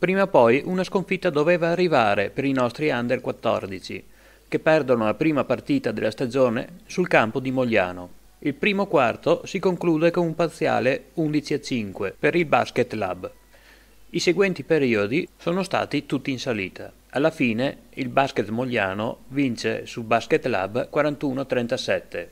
Prima o poi una sconfitta doveva arrivare per i nostri under 14, che perdono la prima partita della stagione sul campo di Mogliano. Il primo quarto si conclude con un parziale 11 a 5 per il Basket Lab. I seguenti periodi sono stati tutti in salita. Alla fine il Basket Mogliano vince su Basket Lab 41 37.